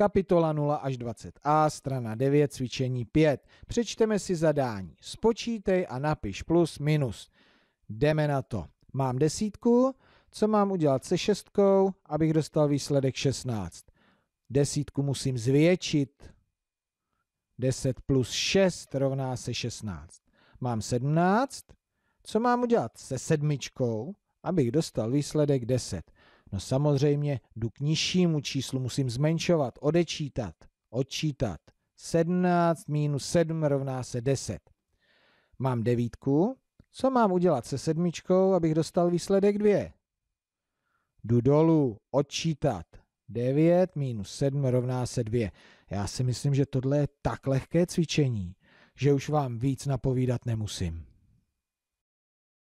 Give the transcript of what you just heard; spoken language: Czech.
kapitola 0 až 20a, strana 9, cvičení 5. Přečteme si zadání. Spočítej a napiš plus, minus. Jdeme na to. Mám desítku, co mám udělat se šestkou, abych dostal výsledek 16. Desítku musím zvětšit. 10 plus 6 rovná se 16. Mám 17, co mám udělat se sedmičkou, abych dostal výsledek 10. No samozřejmě jdu k nižšímu číslu, musím zmenšovat, odečítat, odčítat. 17 minus 7 rovná se 10. Mám devítku. Co mám udělat se sedmičkou, abych dostal výsledek 2? Jdu dolů, odčítat. 9 minus 7 rovná se 2. Já si myslím, že tohle je tak lehké cvičení, že už vám víc napovídat nemusím.